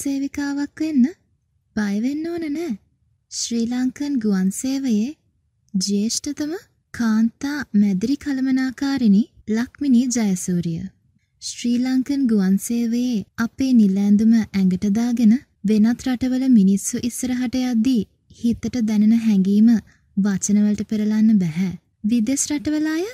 සේවිකාවක් වෙන්න බය වෙන්න ඕන නෑ. ශ්‍රී ලංකන් ගුවන් සේවයේ ජ්‍යෙෂ්ඨතම කාන්තා මැදිරි කළමනාකාරිණි ලක්මිනී ජයසූරිය. ශ්‍රී ලංකන් ගුවන් සේවයේ අපේ නිලෑඳුම ඇඟට දාගෙන වෙනත් රටවල මිනිස්සු ඉස්සරහට යද්දී හිතට දැනෙන හැඟීම වචනවලට පෙරලන්න බැහැ. විදෙස් රටවල අය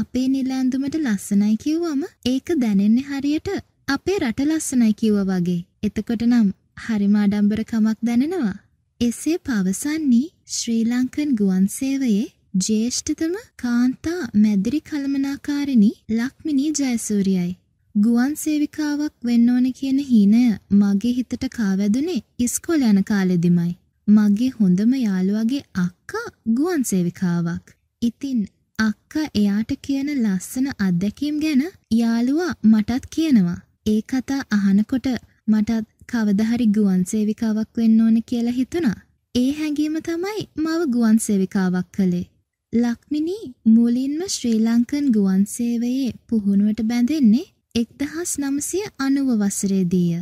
අපේ නිලෑඳුමට ලස්සනයි කිව්වම ඒක දැනෙන්නේ හරියට අපේ රට ලස්සනයි කිව්වා වගේ. එතකොට නම් හරිම ආඩම්බරකමක් දැනෙනවා. එසේ පවසන්නේ ශ්‍රී ලංකන් ගුවන් සේවයේ ජ්‍යෙෂ්ඨතම කාන්තා මැදිරි කළමනාකාරිණි ලක්මිනී ජයසූරියයි. ගුවන් සේවිකාවක් වෙන්න ඕන කියන හීනය මගේ හිතට කාවැදුනේ ඉස්කෝල යන කාලෙදිමයි. මගේ හොඳම යාළුවගේ අක්කා ගුවන් සේවිකාවක්. ඉතින් අක්කා එයාට කියන ලස්සන අත්දැකීම් ගැන යාළුවා මටත් කියනවා. ඒ කතා අහනකොට මටත් කවදහරි ගුවන් සේවිකාවක් වෙන්න ඕන කියලා හිතුණා. ඒ හැඟීම තමයි මව ගුවන් සේවිකාවක් කළේ. ලක්මිනී මුලින්ම ශ්‍රී ලංකන් ගුවන් සේවයේ පුහුණුවට බැඳෙන්නේ එක්දහස් නමසය අනුව වසරේදීය.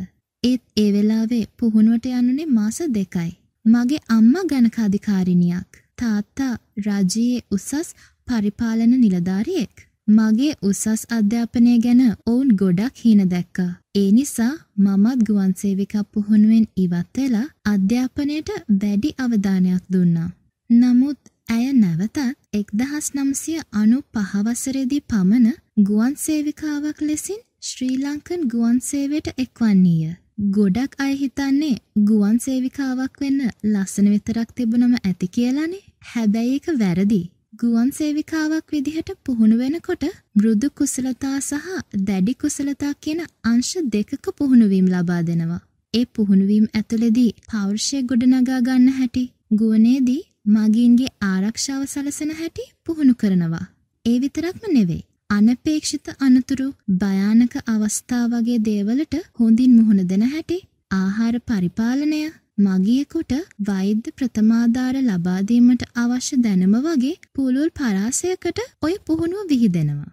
ඒත් ඒ වෙලාවේ පුහුණුවට යනුනේ මාස දෙකයි. මගේ අම්මා ගණකාධිකාරිණයක්. තාත්තා රජයේ උසස් පරිපාලන නිලධාරියෙක්. මගේ උසස් අධ්‍යාපනය ගැන ඔවුන් ගොඩක් හීන දැක්කා. ඒ නිසා මමත් ගුවන් සේවිකා පුහුණුවෙන් ඉවත් වෙලා අධ්‍යාපනයට වැඩි අවධානයක් දුන්නා. නමුත් ඇය නැවතත් එක්දහස් නම්සිය අනු පහවසරේදී පමණ ගුවන් සේවිකාවක් ලෙසින් ශ්‍රී ලංකන් ගුවන් සේවයට එක්වන්නේය. ගොඩක් අය හිතන්නේ ගුවන් සේවිකාවක් වෙන්න ලස්සන විතරක් තිබුණම ඇති කියලානේ. හැබැයි එක වැරදි. ගුවන් සේවිකාවක් විදිහට පුහුණු වෙනකොට මෘදු කුසලතා සහ දැඩි කුසලතා කියන අංශ දෙකක පුහුණුවීම් ලබා දෙනවා. ඒ පුහුණුවීම් ඇතුළෙදී පෞර්ෂය ගොඩනගා ගන්න හැටි ගුවනේදී මගීන්ගේ ආරක්ෂාව සලසන හැටි පුහුණු කරනවා. ඒ විතරක්ම නෙවෙයි. අනපේක්ෂිත අනතුරු භයානක අවස්ථා වගේ දේවලට හොඳින් මුහුණ දෙන හැටි ආහාර පරිපාලනය මගියෙකුට වෛද්‍ය ප්‍රථමාධාර ලබාදීමට අවශ්‍ය දැනම වගේ පුළුල් පරාසයකට ඔය පුහුණුව විහිදෙනවා.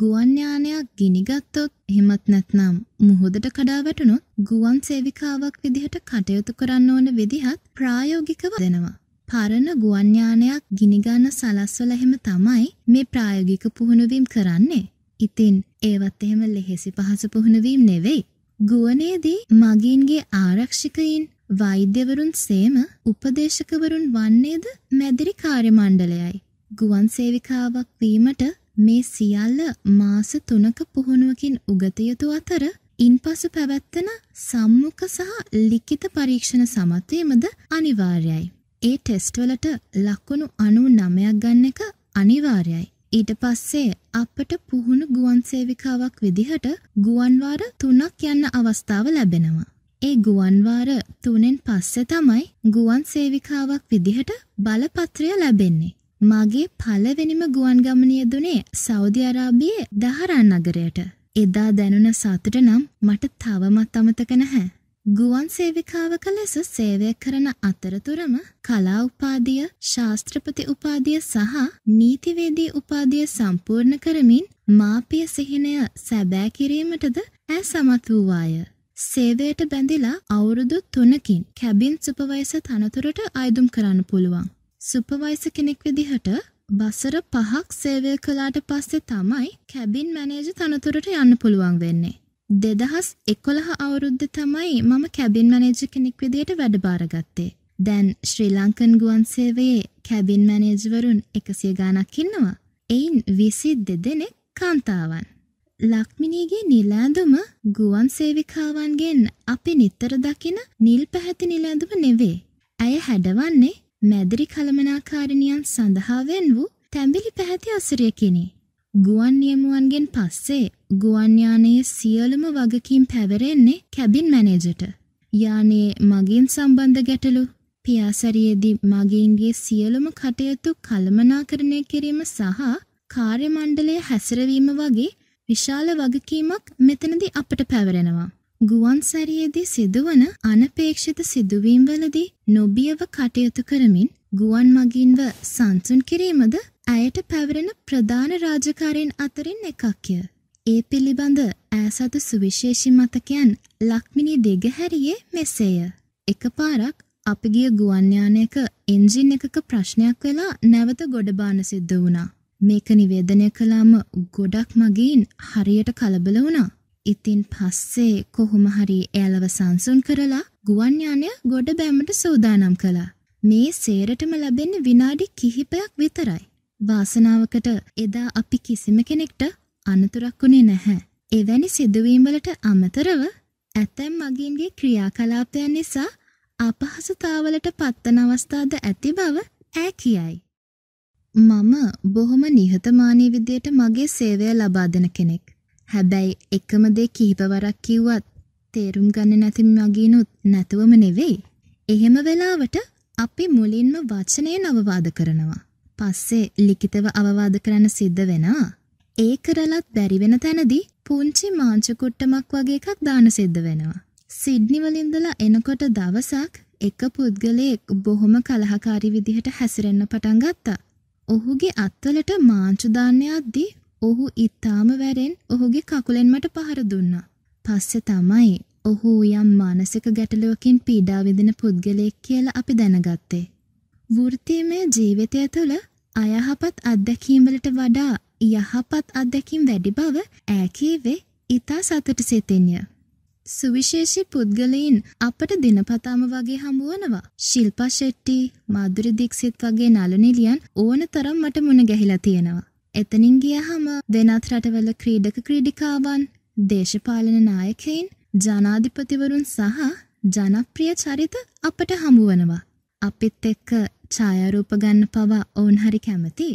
ගුවන් යානයක් ගිනිගත්තොත් එහෙමත් නැත්නම් මුහුදට කඩා වැටුණොත් ගුවන් සේවිකාවක් විදිහට කටයුතු කරන්න ඕන විදිහත් ප්‍රායෝගිකව දෙනවා. පරණ ගුවන් යානයක් ගිනිගන්න සලස්වල එහෙම තමයි මේ ප්‍රායෝගික පුහුණුවීම් කරන්නේ. ඉතින් ඒවත් එහෙම ලෙහෙසි පහසු පුහුණුවීම් නෙවෙයි. ගුවනේදී මගීන්ගේ ආරක්ෂකයින් වෛද්‍යවරුන් සේම උපදේශකවරුන් වන්නේද මැදිරි කාර්යමණ්ඩලයයි. ගුවන් සේවිකාවක් වීමට මේ සියල්ල මාස තුනක පුහුණුවකින් උගතයුතු අතර ඉන් පසු පැවැත්වන සම්මුඛ සහ ලික්කිත පරීක්ෂණ සමත්වීමද අනිවාර්යයි. ඒ ටෙස්ටවලට ලක්කුණු අනු නමයක් ගන්න එක අනිවාර්යයි. ඊට පස්සේ අපට පුහුණු ගුවන් සේවිකාවක් විදිහට ගුවන්වාර තුනක් යන්න අවස්ථාව ලැබෙනවා. ඒ ගුවන්වාර තුනෙන් පස්සේ තමයි ගුවන් සේවිකාවක් විදිහට බලපත්‍රය ලැබෙන්නේ. මගේ පළවෙනිම ගුවන් ගමනිය දුනේ සෞදි අරාබියේ දහරන් නගරයට. එදා දැනුණ සතුට නම් මට තවමත් අමතක නැහැ. ගුවන් සේවිකාවක ලෙස සේවය කරන අතරතුරම කලා උපාධිය, ශාස්ත්‍රපති උපාධිය සහ නීතිවේදී උපාධිය සම්පූර්ණ කරමින් මාපිය සිහිනය සැබෑ කිරීමටද ඈ සමත් වූවාය. සේවයට බැඳිලා අවුරුදු තුනකින් කැබින් සුපවයිස තනතුරට අයදුම් කරන්න පුළුවන්. සුපවයිස කෙනෙක් විදිහට බසර පහක් සේවය කලාට පස්සේ තමයි කැබින් මැනේජ තනතුරට යන්න පුළුවන් වෙන්නේ. දෙදහස් එකොළහ අවුරුද්ධ තමයි මම කැබින් මැනේජ කෙනෙක් විදියට වැඩභාරගත්තේ. දැන් ශ්‍රී ලංකන් ගුවන් සේවයේ කැබින් මැනේජවරුන් එකසිය ගානක් ඉන්නවා. එයින් විසි දෙදෙනෙක් කාන්තාවන්. ලක්මිනීගේ නිලෑඳුම ගුවන් සේවිකාවන්ගෙන් අපි නිත්තර දකින නිල් පැහැති නිලෑඳුම නෙවේ. ඇය හැඩවන්නේ මැදිරි කළමනාකාරණියන් සඳහාවෙන් වූ තැඹිලි පැහැති අසුරයකිනි. ගුවන් නියමුවන්ගෙන් පස්සේ ගුවන්යානයේ සියලුම වගකින් පැවරෙන්නේ කැබින් මැනේජට. යානයේ මගින් සම්බන්ධ ගැටලු පියාසරියේදී මගින්ගේ සියලුම කටයුතු කළමනාකරණය කිරීම සහ කාර්ය මණ්ඩලය හැසිරවීම වගේ විශාල වගකීමක් මෙතනදී අපට පැවරෙනවා. ගුවන් සැරියේදී සිදුවන අනපේක්ෂිත සිදුවීම්වලදී නොබියව කටයුතු කරමින් ගුවන් මගින්ව සංසුන් කිරීමද ඇයට පැවරෙන ප්‍රධාන රාජකාරීන් අතරින් එකක්ය. ඒ පිළිබඳ ඈසතු සුවිශේෂී මතකයන් ලක්මිනි දෙගහැරියේ මෙසේය. එකපාරක් අපි ගිය ගුවන් යානයක එන්ජින් එකක ප්‍රශ්නයක් වෙලා නැවත ගොඩබාන සිද්ධ වුණා. මේක නිවේදනය කළාම ගොඩක් මගේන් හරියට කලබල වුණා. ඉතින් පස්සේ කොහොම හරි එයාලව සංසුන් කරලා ගුවන් යානය ගොඩ බෑමට සූදානම් කළා. මේ සේරටම ලැබෙන්නේ විනාඩි කිහිපයක් විතරයි. වාසනාවකට එදා අපි කිසිම කෙනෙක්ට අනතුරක් වුණේ නැහැ. එවැනි සිදුවීම් වලට අමතරව ඇතැම් මගීන්ගේ ක්‍රියාකලාපයන් නිසා අපහසුතාවලට පත්වන අවස්ථාද ඇති බව ඈ කියයි. මම බොහොම නිහතමානී විදියට මගේ සේවය ලබා දෙන කෙනෙක්. හැබැයි එකම දේ කිහිප වරක් කිව්වත් තේරුම් ගන්නේ නැති මගීනුත් නැතුවම නෙවෙයි. එහෙම වෙලාවට අපි මුලින්ම වචනයෙන් අවවාද කරනවා. පස්සේ ලිඛිතව අවවාද කරන්න සිද්ධ වෙනවා. ඒ කරලත් බැරි වෙන තැනදී පුංචි මාංචු කුට්ටමක් වගේ එකක් දාන සිද්ධ වෙනවා. සිඩ්නි වල ඉඳලා එනකොට දවසක් එක පුද්ගලයෙක් බොහොම කලහකාරී විදිහට හැසිරෙන්න පටන් ගත්තා. ඔහුගේ අත්වලට මාංචුදාන්නයක්දී ඔහු ඉත්තාම වැරෙන් ඔහුගේ කකුලෙන් මට පහර දුන්නා. පස්සෙ තමයි ඔහු යම් මානසික ගැටලුවකින් පීඩාවිදින පුද්ගලයෙක් කියලා අපි දැනගත්තේ. වෘතිමය ජීවිතය තුළ අයහපත් අත්දැකීම්වලට වඩා යහපත් අත්දැකින් වැඩි බව ඈකීවේ ඉතා සතුට සිතෙන්ය. සුවිශේෂී පුද්ගලයින් අපට දිනපතාම වගේ හමුවනවා. ශිල්පා ෂෙට්ටි, මාධුරි දීක්ෂිත් වගේ නළු ඕන තරම් මට මුණ ගැහිලා තියෙනවා. එතනින් ගියහම වෙනත් රටවල ක්‍රීඩක ක්‍රීඩිකාවන්, දේශපාලන නායකයින්, ජනාධිපතිවරුන් සහ ජනප්‍රිය චරිත අපට හමුවනවා. අපිත් එක්ක ඡායාරූප ගන්න පවා ඔවුන් හරි කැමතියි.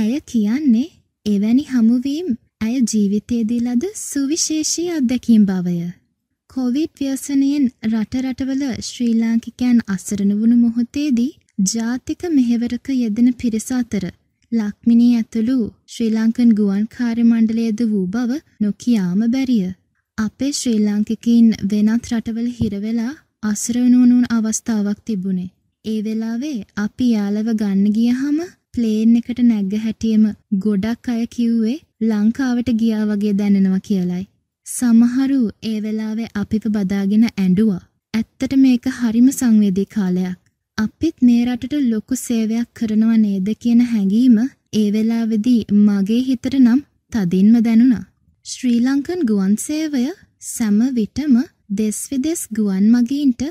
ඇය කියන්නේ එවැනි හමුවීම් ඇය ජීවිතයේදී ලද සුවිශේෂී අත්දැකීම් බවය. කොවිඩ් ව්‍යසනයෙන් රට රටවල ශ්‍රී ලාංකිකයන් අසරණ වුණු මොහොතේදී ජාතික මෙහෙවරක යෙදෙන පිරිස අතර ලක්මිනී ඇතුළු ශ්‍රී ලංකන් ගුවන් කාර්ය මණ්ඩලයද වූ බව නොකියාම බැරිය. අපේ ශ්‍රී ලාංකිකයින් වෙනත් රටවල හිරවෙලා අසරණුණුන් අවස්ථාවක් තිබුණේ. ඒ වෙලාවේ අපි යාලව ගන්න ගියහම ප්ලේන් එකට නැග්ග හැටියෙම ගොඩක් අය කිව්වේ ලංකාවට ගියා වගේ දැනෙනවා කියලයි. සමහරු ඒ වෙලාවේ අපිව බදාගෙන ඇඬුවා. ඇත්තට මේක හරිම සංවේදී කාලයක්. අපිත් මේ රටට ලොකු සේවයක් කරනවා නේද කියන හැඟීම ඒ වෙලාවේදී මගේ හිතට නම් තදින්ම දැනුණා. ශ්‍රී ලංකන් ගුවන් සේවය සෑම විටම දෙස් විදෙස් ගුවන් මගීන්ට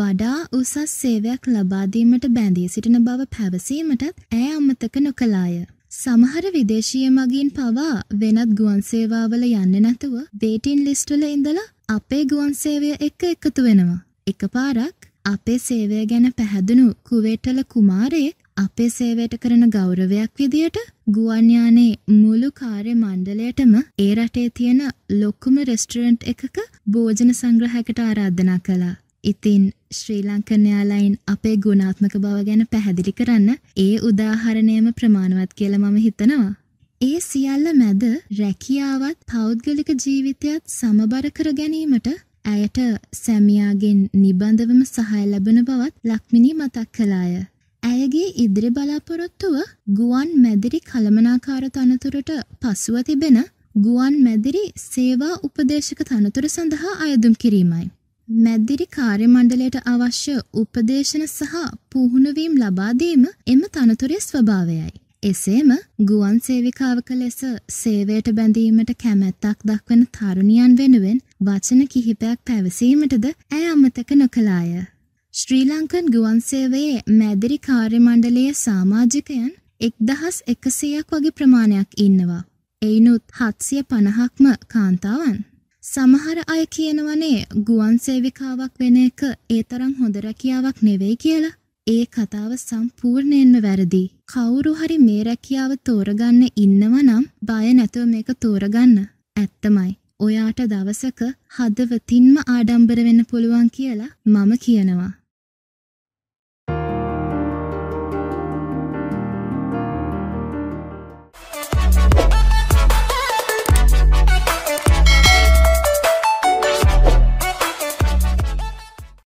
වඩා උසස් සේවයක් ලබා දීමට බැඳී සිටින බව පැවසීමටත් ඈ අමතක නොකළාය. සමහර විදේශීය මගින් පවා වෙනත් ගුවන් සේවාවල යන්න නැතුව වේටින් ලිස්ටල ඉඳලා අපේ ගුවන් සේවය එක්ක එකතු වෙනවා. එකපාරක් අපේ සේවය ගැන පැහැදුණු කුවේටල කුමාරයේ අපේ සේවයට කරන ගෞරවයක් විදියට ගුවන්යානේ මුළු කාර්ය මණ්ඩලයටම ඒ රටේ තියෙන ලොක්කුම රෙස්ටරන්ට් එකක භෝජන සංග්‍රහකට ආරාධනා කළා. ඉතින් ශ්‍රී ලංකනයාලයින් අපේ ගුණාත්මක බව ගැන පැහැදිලි කරන්න ඒ උදාහරණයම ප්‍රමාණවත් කියල මම හිතනවා. ඒ සියල්ල මැද රැකියාවත් පෞද්ගලික ජීවිතයත් සමබර කර ගැනීමට ඇයට සැමියාගෙන් නිබඳවම සහය ලැබෙන බවත් ලක්මිනී මතක් කළාය. ඇයගේ ඉදිරි බලාපොරොත්තුව ගුවන් මැදිරි කළමනාකාර තනතුරට පසුව තිබෙන ගුවන් මැදිරි සේවා උපදේශක තනතුර සඳහා අයදුම් කිරීමයි. මැද්දිරි කාර්ය මණ්ඩලයට අවශ්‍ය උපදේශන සහ පුහුණුවීම් ලබා දීම එම තනතුරේ ස්වභාවයයි. එසේම ගුවන් සේවිකාවක ලෙස සේවයට බැඳීමට කැමැත්තක් දක්වන තරුණියන් වෙනුවෙන් වචන කිහිපයක් පැවසීමටද ඇය අමතක නොකළාය. ශ්‍රී ලංකන් ගුවන් සේවයේ මැදිරි කාර්ය මණ්ඩලයේ සාමාජිකයන් එක්දහස් එකසයක් වගේ ප්‍රමාණයක් ඉන්නවා. එයිනුත් හත්සිය පණහක්ම කාන්තාවන්. සමහර අය කියනවනේ ගුවන් සේවිකාවක් වෙන එක ඒ තරම් හොඳ රැකියාවක් නෙවෙයි කියලා. ඒ කතාව සම්පූර්ණයෙන්ම වැරදි. කවුරු හරි මේ රැකියාව තෝරගන්න ඉන්නව නම් බය නැතුව මේක තෝරගන්න. ඇත්තමයි. ඔයාට දවසක හදවතින්ම ආඩම්බර වෙන්න පුළුවන් කියලා මම කියනවා.